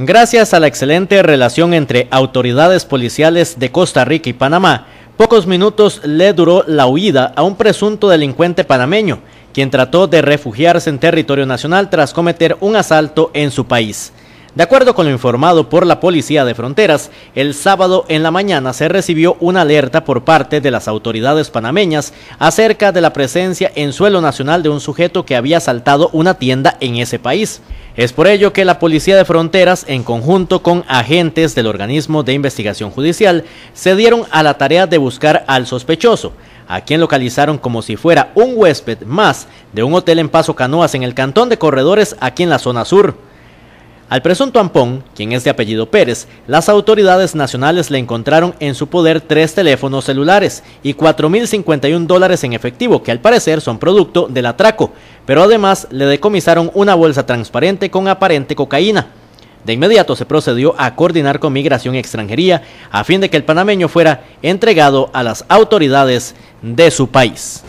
Gracias a la excelente relación entre autoridades policiales de Costa Rica y Panamá, pocos minutos le duró la huida a un presunto delincuente panameño, quien trató de refugiarse en territorio nacional tras cometer un asalto en su país. De acuerdo con lo informado por la Policía de Fronteras, el sábado en la mañana se recibió una alerta por parte de las autoridades panameñas acerca de la presencia en suelo nacional de un sujeto que había asaltado una tienda en ese país. Es por ello que la Policía de Fronteras, en conjunto con agentes del organismo de investigación judicial, se dieron a la tarea de buscar al sospechoso, a quien localizaron como si fuera un huésped más de un hotel en Paso Canoas en el cantón de Corredores, aquí en la zona sur. Al presunto Ampón, quien es de apellido Pérez, las autoridades nacionales le encontraron en su poder tres teléfonos celulares y 4.051 dólares en efectivo, que al parecer son producto del atraco, pero además le decomisaron una bolsa transparente con aparente cocaína. De inmediato se procedió a coordinar con Migración y Extranjería a fin de que el panameño fuera entregado a las autoridades de su país.